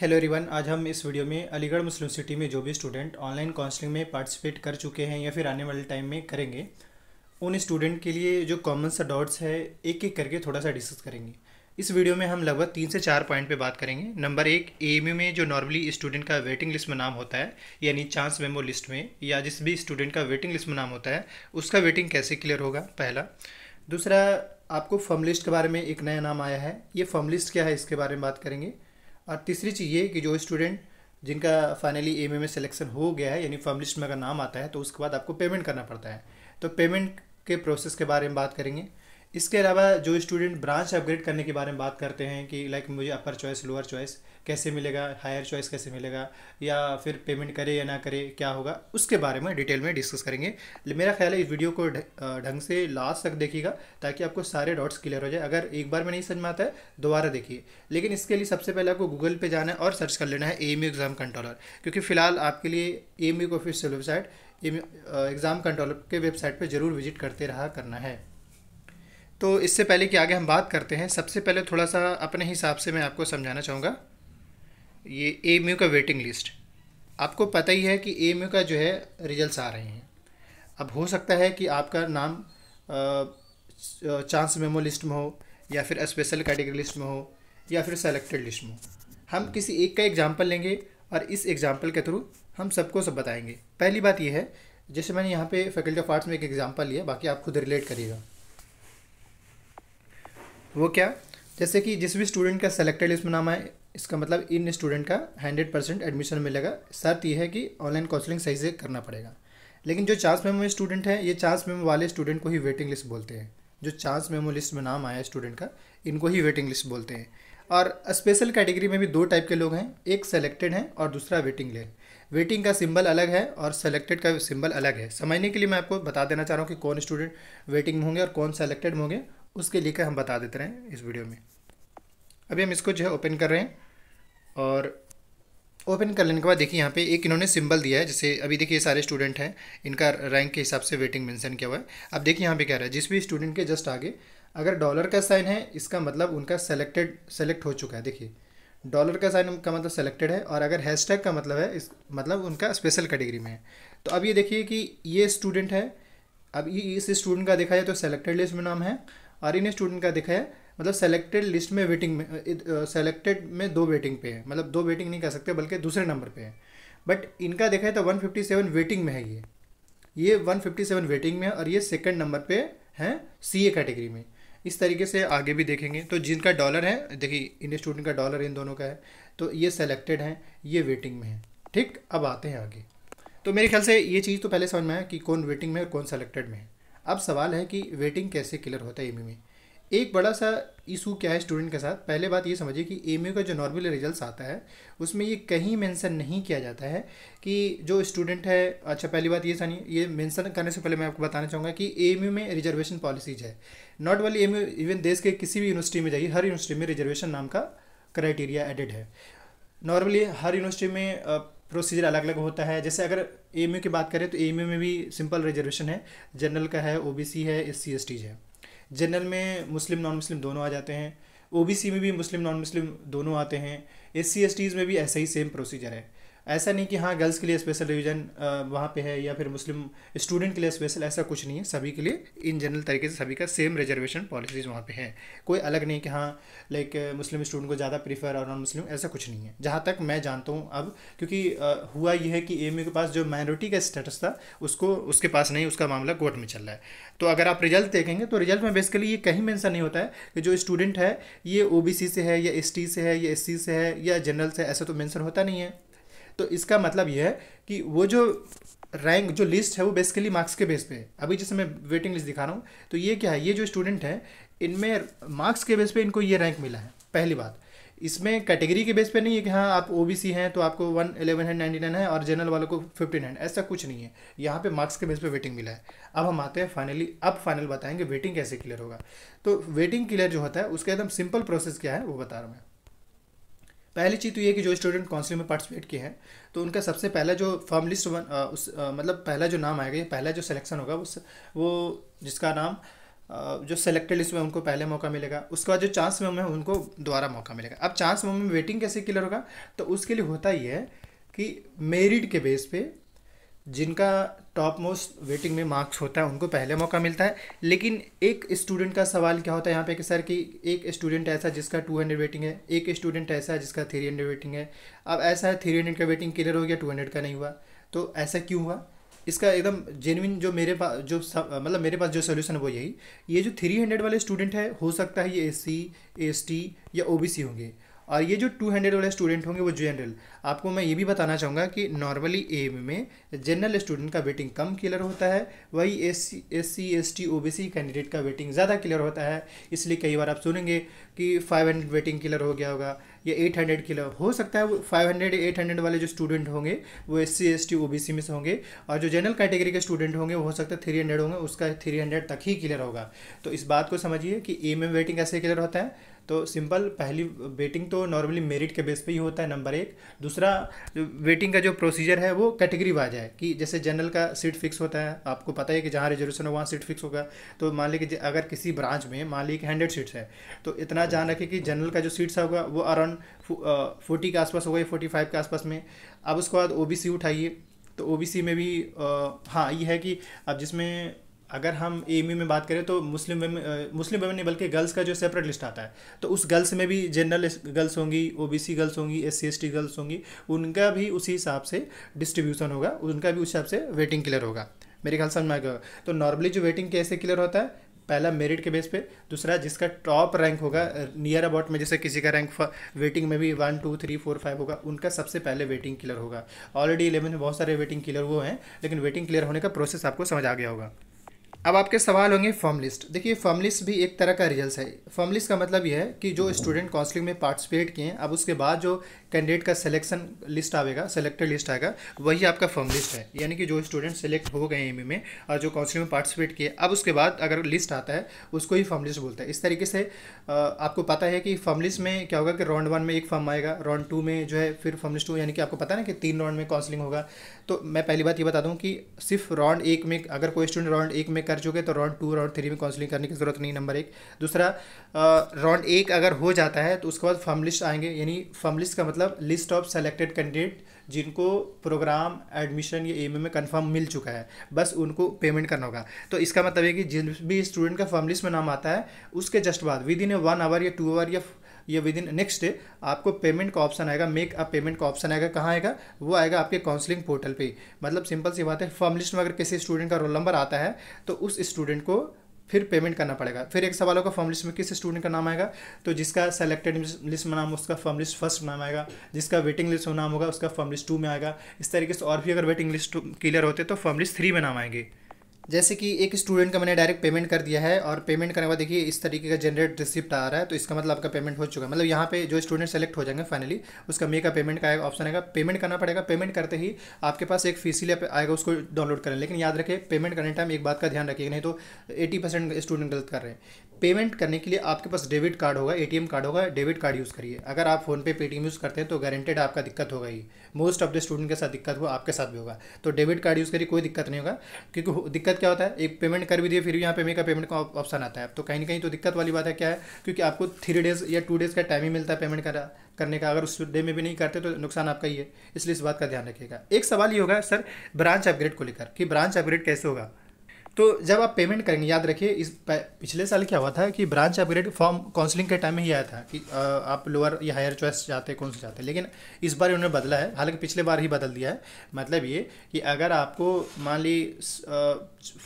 hello everyone आज हम इस वीडियो में अलीगढ़ मुस्लिम सिटी में जो भी स्टूडेंट ऑनलाइन काउंसलिंग में पार्टिसिपेट कर चुके हैं या फिर आने वाले टाइम में करेंगे उन स्टूडेंट के लिए जो कॉमन सा डॉट्स है एक एक करके थोड़ा सा डिस्कस करेंगे इस वीडियो में हम लगभग तीन से चार पॉइंट पे बात करेंगे नंबर एक ए में जो नॉर्मली स्टूडेंट का वेटिंग लिस्ट में नाम होता है यानी चांस मेमो लिस्ट में या जिस भी स्टूडेंट का वेटिंग लिस्ट में नाम होता है उसका वेटिंग कैसे क्लियर होगा पहला दूसरा आपको फर्म लिस्ट के बारे में एक नया नाम आया है ये फर्म लिस्ट क्या है इसके बारे में बात करेंगे और तीसरी चीज़ ये कि जो स्टूडेंट जिनका फाइनली एम में सिलेक्शन हो गया है यानी फॉर्म लिस्ट में अगर नाम आता है तो उसके बाद आपको पेमेंट करना पड़ता है तो पेमेंट के प्रोसेस के बारे में बात करेंगे इसके अलावा जो स्टूडेंट ब्रांच अपग्रेड करने के बारे में बात करते हैं कि लाइक मुझे अपर चॉइस लोअर चॉइस कैसे मिलेगा हायर चॉइस कैसे मिलेगा या फिर पेमेंट करे या ना करे क्या होगा उसके बारे में डिटेल में डिस्कस करेंगे मेरा ख्याल है इस वीडियो को ढंग से लास्ट तक देखिएगा ताकि आपको सारे डाउट्स क्लियर हो जाए अगर एक बार में नहीं समझ में आता है दोबारा देखिए लेकिन इसके लिए सबसे पहले आपको गूगल पर जाना है और सर्च कर लेना है ए एग्ज़ाम कंट्रोलर क्योंकि फ़िलहाल आपके लिए A M official website exam controller के वेबसाइट पर ज़रूर विजिट करते रहा करना है तो इससे पहले कि आगे हम बात करते हैं सबसे पहले थोड़ा सा अपने हिसाब से मैं आपको समझाना चाहूँगा ये ए यू का वेटिंग लिस्ट आपको पता ही है कि ए यू का जो है रिजल्ट्स आ रहे हैं अब हो सकता है कि आपका नाम चांस मेमो लिस्ट में हो या फिर स्पेशल कैटेगरी लिस्ट में हो या फिर सेलेक्टेड लिस्ट में हो हम किसी एक का एग्ज़ाम्पल लेंगे और इस एग्ज़ाम्पल के थ्रू हम सबको सब बताएंगे पहली बात यह है जैसे मैंने यहाँ पे फैकल्टी ऑफ आर्ट्स में एक एग्ज़ाम्पल लिया बाकी आप खुद रिलेट करिएगा वो क्या जैसे कि जिस भी स्टूडेंट का सेलेक्टेड लिस्ट में नाम आए इसका मतलब इन स्टूडेंट का हंड्रेड परसेंट एडमिशन मिलेगा शर्त यह है कि ऑनलाइन काउंसलिंग सही से करना पड़ेगा लेकिन जो चांस मेमो स्टूडेंट हैं ये चांस मेमो वाले स्टूडेंट को ही वेटिंग लिस्ट बोलते हैं जो चांस मेमो लिस्ट में नाम आया स्टूडेंट का इनको ही वेटिंग लिस्ट बोलते हैं और स्पेशल कैटेगरी में भी दो टाइप के लोग हैं एक सेलेक्टेड हैं और दूसरा वेटिंग लिस्ट वेटिंग का सिंबल अलग है और सेलेक्टेड का सिंबल अलग है समझने के लिए मैं आपको बता देना चाह रहा हूँ कि कौन स्टूडेंट वेटिंग में होंगे और कौन सेलेक्टेड में होंगे उसके लेकर हम बता देते रहें इस वीडियो में अभी हम इसको जो है ओपन कर रहे हैं और ओपन कर लेने के बाद देखिए यहाँ पे एक इन्होंने सिंबल दिया है जैसे अभी देखिए सारे स्टूडेंट हैं इनका रैंक के हिसाब से वेटिंग मेंशन किया हुआ है अब देखिए यहाँ पे कह रहा है जिस भी स्टूडेंट के जस्ट आगे अगर डॉलर का साइन है इसका मतलब उनका सेलेक्टेड सेलेक्ट हो चुका है देखिए डॉलर का साइन का मतलब सेलेक्टेड है और अगर हैश का मतलब है इस मतलब उनका स्पेशल कैटेगरी में है तो अब ये देखिए कि ये स्टूडेंट है अब ये इस स्टूडेंट का देखा जाए तो सेलेक्टेड लिस्ट में नाम है आर्यन ने स्टूडेंट का दिखाया मतलब सेलेक्टेड लिस्ट में वेटिंग में सेलेक्टेड में दो वेटिंग पे है मतलब दो वेटिंग नहीं कह सकते बल्कि दूसरे नंबर पे है बट इनका देखा है तो 157 वेटिंग में है ये ये 157 वेटिंग में है और ये सेकंड नंबर पे है सी ए कैटेगरी में इस तरीके से आगे भी देखेंगे तो जिनका डॉलर है देखिए इन स्टूडेंट का डॉलर इन दोनों का है तो ये सेलेक्टेड हैं ये वेटिंग में है ठीक अब आते हैं आगे तो मेरे ख्याल से ये चीज़ तो पहले समझ में आया कि कौन वेटिंग में और कौन सेलेक्टेड में है अब सवाल है कि वेटिंग कैसे क्लियर होता है एम e में एक बड़ा सा इशू क्या है स्टूडेंट के साथ पहले बात ये समझिए कि एम e का जो नॉर्मल रिजल्ट आता है उसमें ये कहीं मेंशन नहीं किया जाता है कि जो स्टूडेंट है अच्छा पहली बात ये सानी ये मेंशन करने से पहले मैं आपको बताना चाहूँगा कि एम e में रिजर्वेशन पॉलिसीज है नॉट ओनली एम इवन देश के किसी भी यूनिवर्सिटी में जाइए हर यूनिवर्सिटी में रिजर्वेशन नाम का क्राइटेरिया एडिड है नॉर्मली हर यूनिवर्सिटी में प्रोसीजर अलग अलग होता है जैसे अगर ए की बात करें तो ए में भी सिंपल रिजर्वेशन है जनरल का है ओ है एस सी एस है जनरल में मुस्लिम नॉन मुस्लिम दोनों आ जाते हैं ओ में भी मुस्लिम नॉन मुस्लिम दोनों आते हैं एस सी में भी ऐसा ही सेम प्रोसीजर है ऐसा नहीं कि हाँ गर्ल्स के लिए स्पेशल रिविजन वहाँ पे है या फिर मुस्लिम स्टूडेंट के लिए स्पेशल ऐसा कुछ नहीं है सभी के लिए इन जनरल तरीके से सभी का सेम रिजर्वेशन पॉलिसीज़ वहाँ पे हैं कोई अलग नहीं कि हाँ लाइक मुस्लिम स्टूडेंट को ज़्यादा प्रीफर और नॉन मुस्लिम ऐसा कुछ नहीं है जहाँ तक मैं जानता हूँ अब क्योंकि आ, हुआ यह है कि एम के पास जो माइनॉरिटी का स्टेटस था उसको उसके पास नहीं उसका मामला कोर्ट में चल रहा है तो अगर आप रिजल्ट देखेंगे तो रिजल्ट में बेसिकली ये कहीं मैंसन नहीं होता है कि जो स्टूडेंट है ये ओ से है या एस से है या एस से है या जनरल से ऐसा तो मैंसन होता नहीं है तो इसका मतलब यह है कि वो जो रैंक जो लिस्ट है वो बेसिकली मार्क्स के बेस पे है अभी जैसे मैं वेटिंग लिस्ट दिखा रहा हूँ तो ये क्या है ये जो स्टूडेंट है इनमें मार्क्स के बेस पे इनको ये रैंक मिला है पहली बात इसमें कैटेगरी के बेस पे नहीं है कि हाँ आप ओ हैं तो आपको वन एलेवन है नाइन्टी नाइन है और जनरल वालों को फिफ्टीन नाइन ऐसा कुछ नहीं है यहाँ पे मार्क्स के बेस पे वेटिंग मिला है अब हम आते हैं फाइनली अब फाइनल बताएंगे वेटिंग कैसे क्लियर होगा तो वेटिंग क्लियर जो होता है उसका एकदम सिंपल प्रोसेस क्या है वो बता रहा हूँ मैं पहली चीज़ तो ये कि जो स्टूडेंट काउंसिल में पार्टिसिपेट किए हैं तो उनका सबसे पहला जो फॉर्म लिस्ट वन उस आ, मतलब पहला जो नाम आएगा पहला जो सिलेक्शन होगा उस वो जिसका नाम आ, जो सेलेक्टेड लिस्ट में उनको पहले मौका मिलेगा उसके बाद जो चांस में है उनको दोबारा मौका मिलेगा अब चांस में वेटिंग कैसे क्लियर होगा तो उसके लिए होता ये है कि मेरिट के बेस पे जिनका टॉप मोस्ट वेटिंग में मार्क्स होता है उनको पहले मौका मिलता है लेकिन एक स्टूडेंट का सवाल क्या होता है यहाँ पे कि सर कि एक स्टूडेंट ऐसा जिसका टू हंड्रेड वेटिंग है एक स्टूडेंट ऐसा है जिसका थ्री हंड्रेड वेटिंग है अब ऐसा है थ्री हंड्रेड का वेटिंग क्लियर हो गया टू हंड्रेड का नहीं हुआ तो ऐसा क्यों हुआ इसका एकदम जेनविन जो मेरे पास जो मतलब मेरे पास जो सोल्यूशन है वो यही ये जो थ्री हंड्रेड वाले स्टूडेंट है हो सकता है ये एस सी एस टी या ओ बी सी होंगे और ये जो टू हंड्रेड वाले स्टूडेंट होंगे वो जनरल आपको मैं ये भी बताना चाहूँगा कि नॉर्मली एम में जनरल स्टूडेंट का वेटिंग कम क्लियर होता है वही S C S C S T O B C candidate का वेटिंग ज़्यादा क्लियर होता है इसलिए कई बार आप सुनेंगे कि फाइव हंड्रेड वेटिंग क्लियर हो गया होगा या एट हंड्रेड क्लियर हो सकता है वो फाइव हंड्रेड एट हंड्रेड वाले जो स्टूडेंट होंगे वो S C S T O B C में से होंगे और जो जनरल कैटेगरी के स्टूडेंट होंगे वो हो सकता है थ्री हंड्रेड होंगे उसका थ्री हंड्रेड तक ही क्लियर होगा तो इस बात को समझिए कि एम में वेटिंग ऐसे क्लियर होता है तो सिंपल पहली वेटिंग तो नॉर्मली मेरिट के बेस पे ही होता है नंबर एक दूसरा वेटिंग का जो प्रोसीजर है वो कैटेगरी वाइज है कि जैसे जनरल का सीट फिक्स होता है आपको पता है कि जहाँ रिजर्वेशन हो वहाँ सीट फिक्स होगा तो मान लीजिए अगर किसी ब्रांच में मान लीजिए हंड्रेड सीट्स है तो इतना ध्यान रखें कि जनरल का जो सीट्स होगा वो अराउंड फोर्टी के आसपास होगा या फोर्टी फाइव के आसपास में अब उसके बाद ओ उठाइए तो ओ में भी आ, हाँ ये है कि अब जिसमें अगर हम ए e में बात करें तो मुस्लिम वेमेन मुस्लिम वेमेन नहीं बल्कि गर्ल्स का जो सेपरेट लिस्ट आता है तो उस गर्ल्स में भी जनरल गर्ल्स होंगी ओबीसी गर्ल्स होंगी एस सी गर्ल्स होंगी उनका भी उसी हिसाब से डिस्ट्रीब्यूशन होगा उनका भी उस हिसाब से वेटिंग क्लियर होगा मेरे ख्याल से मैं तो नॉर्मली जो वेटिंग कैसे क्लियर होता है पहला मेरिट के बेस पे दूसरा जिसका टॉप रैंक होगा नियर अबाउट में जैसे किसी का रैंक वेटिंग में भी one two three four five होगा उनका सबसे पहले वेटिंग क्लियर होगा ऑलरेडी इलेवन में बहुत सारे वेटिंग क्लियर वो हैं लेकिन वेटिंग क्लियर होने का प्रोसेस आपको समझ आ गया होगा अब आपके सवाल होंगे फॉर्म लिस्ट देखिए फॉर्म लिस्ट भी एक तरह का रिजल्ट है फॉर्म लिस्ट का मतलब यह है कि जो स्टूडेंट काउंसलिंग में पार्टिसिपेट किए हैं अब उसके बाद जो कैंडिडेट का सिलेक्शन लिस्ट आएगा सेलेक्टेड लिस्ट आएगा वही आपका फॉर्म लिस्ट है यानी कि जो स्टूडेंट सेलेक्ट हो गए एम e में और जो काउंसिल में पार्टिसिपेट किए अब उसके बाद अगर लिस्ट आता है उसको ही फॉर्म लिस्ट बोलता है इस तरीके से आपको पता है कि फॉर्म लिस्ट में क्या होगा कि राउंड वन में एक फॉर्म आएगा राउंड टू में जो है फिर फॉर्म लिस्ट टू यानी कि आपको पता ना कि तीन राउंड में काउंसलिंग होगा तो मैं पहली बात ये बता दूँ कि सिर्फ राउंड एक में अगर कोई स्टूडेंट राउंड एक में कर चुके तो राउंड टू राउंड थ्री में काउंसलिंग करने की जरूरत नहीं नंबर एक दूसरा राउंड एक अगर हो जाता है तो उसके बाद फॉर्म लिस्ट आएंगे यानी फॉर्म लिस्ट का मतलब मतलब लिस्ट ऑफ सेलेक्टेड कैंडिडेट जिनको प्रोग्राम एडमिशन या एम में कंफर्म मिल चुका है बस उनको पेमेंट करना होगा तो इसका मतलब है कि जिस भी स्टूडेंट का फॉर्म लिस्ट में नाम आता है उसके जस्ट बाद within a one hour या टू आवर या या विद इन नेक्स्ट डे आपको पेमेंट का ऑप्शन आएगा मेक अ पेमेंट का ऑप्शन आएगा कहाँ आएगा वो आएगा आपके काउंसलिंग पोर्टल पे मतलब सिंपल सी बात है फॉर्म लिस्ट में अगर किसी स्टूडेंट का रोल नंबर आता है तो उस स्टूडेंट को फिर पेमेंट करना पड़ेगा फिर एक सवाल होगा फॉर्म लिस्ट में किस स्टूडेंट का नाम आएगा तो जिसका सेलेक्टेड लिस्ट में नाम उसका फॉर्म लिस्ट फर्स्ट नाम आएगा जिसका वेटिंग लिस्ट में नाम होगा उसका फॉर्म लिस्ट टू में आएगा इस तरीके से और भी अगर वेटिंग लिस्ट क्लियर होते तो फॉर्म लिस्ट थ्री में नाम आएंगे जैसे कि एक स्टूडेंट का मैंने डायरेक्ट पेमेंट कर दिया है और पेमेंट करने के बाद देखिए इस तरीके का जनरेट रिसिप्ट आ रहा है तो इसका मतलब आपका पेमेंट हो चुका है मतलब यहाँ पे जो स्टूडेंट सेलेक्ट हो जाएंगे फाइनली उसका मे का पेमेंट का ऑप्शन आएगा पेमेंट करना पड़ेगा पेमेंट करते ही आपके पास एक फीसिल आएगा उसको डाउनलोड करें लेकिन याद रखें पेमेंट करने टाइम एक बात का ध्यान रखिएगा नहीं तो एटी स्टूडेंट गलत कर रहे हैं पेमेंट करने के लिए आपके पास डेबिट कार्ड होगा एटीएम कार्ड होगा डेबिट कार्ड यूज़ करिए अगर आप फोन पे पेटीएम यूज़ करते हैं तो गारंटेड आपका दिक्कत होगा ही मोस्ट ऑफ द स्टूडेंट के साथ दिक्कत हुआ आपके साथ भी होगा तो डेबिट कार्ड यूज़ करिए कोई दिक्कत नहीं होगा क्योंकि दिक्कत क्या होता है एक पेमेंट कर भी दिए फिर भी यहाँ पे का पेमेंट का ऑप्शन आता है तो कहीं ना कहीं तो दिक्कत वाली बात है क्या है क्योंकि आपको थ्री डेज़ या टू डेज़ का टाइम ही मिलता है पेमेंट करा करने का अगर उस डे में भी नहीं करते तो नुकसान आपका ही है इसलिए इस बात का ध्यान रखिएगा एक सवाल ये होगा सर ब्रांच अपग्रेड को लेकर कि ब्रांच अपग्रेड कैसे होगा तो जब आप पेमेंट करेंगे याद रखिए इस पिछले साल क्या हुआ था कि ब्रांच अपग्रेड फॉर्म काउंसलिंग के टाइम में ही आया था कि आप लोअर या हायर चॉइस जाते हैं कौन से जाते हैं लेकिन इस बार उन्होंने बदला है हालांकि पिछले बार ही बदल दिया है मतलब ये कि अगर आपको मान ली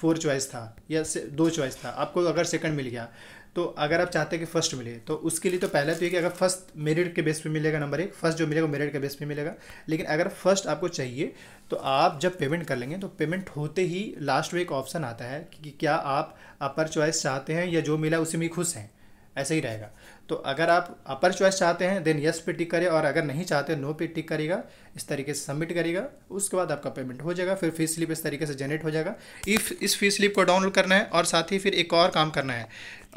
फोर चॉइस था या दो चॉइस था आपको अगर सेकंड मिल गया तो अगर आप चाहते हैं कि फर्स्ट मिले तो उसके लिए तो पहले तो ये कि अगर फर्स्ट मेरिट के बेस पे मिलेगा नंबर एक फर्स्ट जो मिलेगा मेरिट के बेस पे मिलेगा लेकिन अगर फर्स्ट आपको चाहिए तो आप जब पेमेंट कर लेंगे तो पेमेंट होते ही लास्ट में एक ऑप्शन आता है कि क्या आप अपर चॉइस चाहते हैं या जो मिला उसी में खुश हैं ऐसे ही रहेगा तो अगर आप अपर चॉइस चाहते हैं देन यस पे टिक करें और अगर नहीं चाहते नो पे टिक करेगा इस तरीके से सबमिट करेगा उसके बाद आपका पेमेंट हो जाएगा फिर फीस स्लिप इस तरीके से जनरेट हो जाएगा इफ इस फीस स्लिप को डाउनलोड करना है और साथ ही फिर एक और काम करना है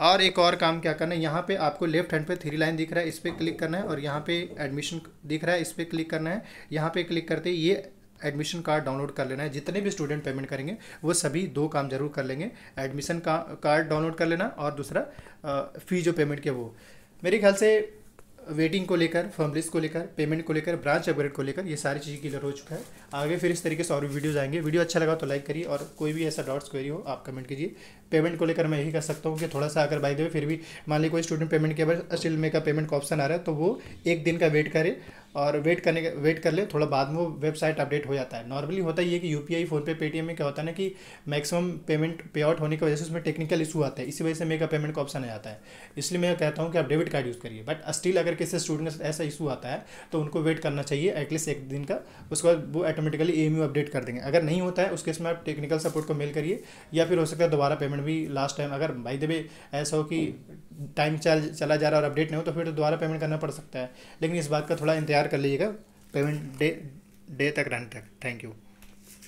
और एक और काम क्या करना है यहाँ पे आपको लेफ्ट हैंड पे थ्री लाइन दिख रहा है इस पर क्लिक करना है और यहाँ पे एडमिशन दिख रहा है इस पर क्लिक करना है यहाँ पे क्लिक करते ये एडमिशन कार्ड डाउनलोड कर लेना है जितने भी स्टूडेंट पेमेंट करेंगे वो सभी दो काम जरूर कर लेंगे एडमिशन का कार्ड डाउनलोड कर लेना और दूसरा फ़ी जो पेमेंट के वो मेरे ख्याल से वेटिंग को लेकर फर्म को लेकर पेमेंट को लेकर ब्रांच अपग्रेड को लेकर ये सारी चीज़ें क्लियर हो चुका है आगे फिर इस तरीके से और भी वीडियोज़ आएंगे वीडियो अच्छा लगा तो लाइक करिए और कोई भी ऐसा डाउट्स क्वेरी हो आप कमेंट कीजिए पेमेंट को लेकर मैं यही कर सकता हूँ कि थोड़ा सा अगर बाई दे फिर भी मान ली कोई स्टूडेंट पेमेंट के बाद स्टिल में का पेमेंट का ऑप्शन आ रहा है तो वो एक दिन का वेट करे और वेट करने का वेट कर ले थोड़ा बाद में वो वेबसाइट अपडेट हो जाता है नॉर्मली होता ही है कि U P I PhonePe Paytm में क्या होता है ना कि मैक्सिमम पेमेंट पे आउट होने की वजह से उसमें टेक्निकल इशू आता है इसी वजह से मेगा पेमेंट का ऑप्शन आ जाता है इसलिए मैं कहता हूँ कि आप डेबिट कार्ड यूज़ करिए बट स्टिल अगर किसी स्टूडेंट का ऐसा इशू आता है तो उनको वेट करना चाहिए एटलीस्ट एक दिन का उसके बाद वो ऑटोमेटिकली ए अपडेट कर देंगे अगर नहीं होता है उसके इसमें आप टेक्निकल सपोर्ट को मेल करिए या फिर हो सकता है दोबारा पेमेंट पेमेंट भी लास्ट टाइम अगर भाई देवे ऐसा हो कि टाइम चल चला जा रहा है और अपडेट नहीं हो तो फिर तो दोबारा पेमेंट करना पड़ सकता है लेकिन इस बात का थोड़ा इंतजार कर लीजिएगा पेमेंट डे डे तक रन तक थैंक यू